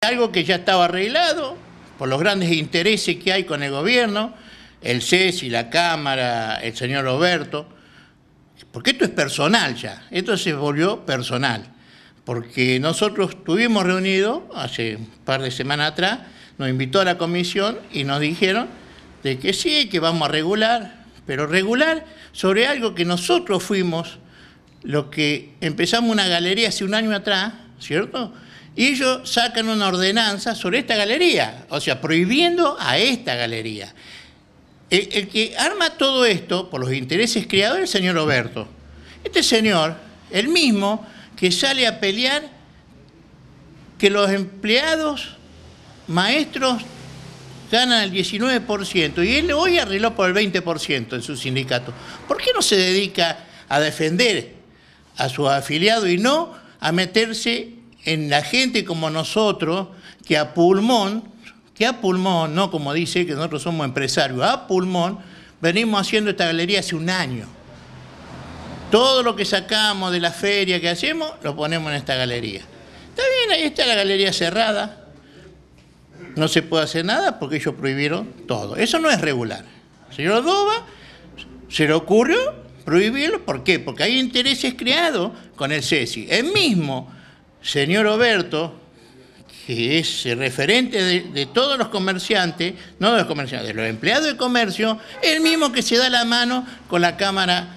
algo que ya estaba arreglado por los grandes intereses que hay con el gobierno, el e y la Cámara, el señor Roberto, porque esto es personal ya, esto se volvió personal, porque nosotros estuvimos reunidos hace un par de semanas atrás, nos invitó a la comisión y nos dijeron de que sí, que vamos a regular, pero regular sobre algo que nosotros fuimos, lo que empezamos una galería hace un año atrás, ¿cierto?, y ellos sacan una ordenanza sobre esta galería, o sea, prohibiendo a esta galería. El, que arma todo esto por los intereses creadores es el señor Roberto. Este señor, el mismo que sale a pelear que los empleados maestros ganan el 19% y él hoy arregló por el 20% en su sindicato. ¿Por qué no se dedica a defender a sus afiliados y no a meterse en la gente como nosotros, que a pulmón, que a pulmón, no como dice que nosotros somos empresarios, a pulmón, venimos haciendo esta galería hace un año. Todo lo que sacamos de la feria que hacemos, lo ponemos en esta galería. Está bien, ahí está la galería cerrada. No se puede hacer nada porque ellos prohibieron todo. Eso no es regular. señor Dova, se le ocurrió prohibirlo. ¿Por qué? Porque hay intereses creados con el CESI. El mismo señor Oberto, que es referente de, todos los comerciantes, no de los comerciantes, de los empleados de comercio, el mismo que se da la mano con la Cámara,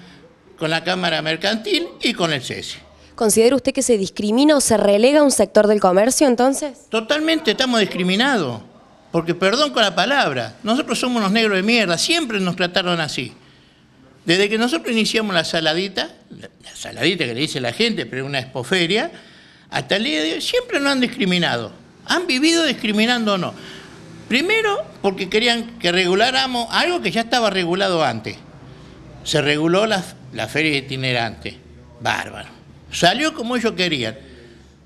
con la cámara Mercantil y con el CESI. ¿Considera usted que se discrimina o se relega un sector del comercio entonces? Totalmente estamos discriminados, porque perdón con la palabra, nosotros somos unos negros de mierda, siempre nos trataron así. Desde que nosotros iniciamos la saladita, la saladita que le dice la gente, pero es una espoferia hasta el día de hoy, siempre no han discriminado. Han vivido discriminando o no. Primero, porque querían que reguláramos algo que ya estaba regulado antes. Se reguló la, feria itinerante. Bárbaro. Salió como ellos querían.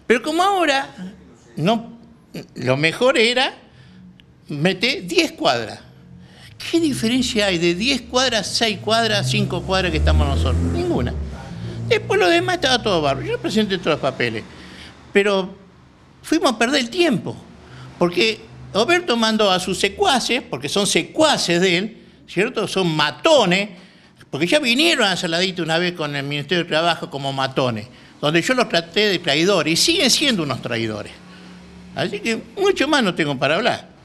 Pero como ahora, no, lo mejor era meter 10 cuadras. ¿Qué diferencia hay de 10 cuadras, 6 cuadras, 5 cuadras que estamos nosotros? Ninguna. Después lo demás estaba todo bárbaro. Yo presenté todos los papeles pero fuimos a perder el tiempo, porque Oberto mandó a sus secuaces, porque son secuaces de él, ¿cierto? Son matones, porque ya vinieron a Saladito una vez con el Ministerio de Trabajo como matones, donde yo los traté de traidores, y siguen siendo unos traidores. Así que mucho más no tengo para hablar.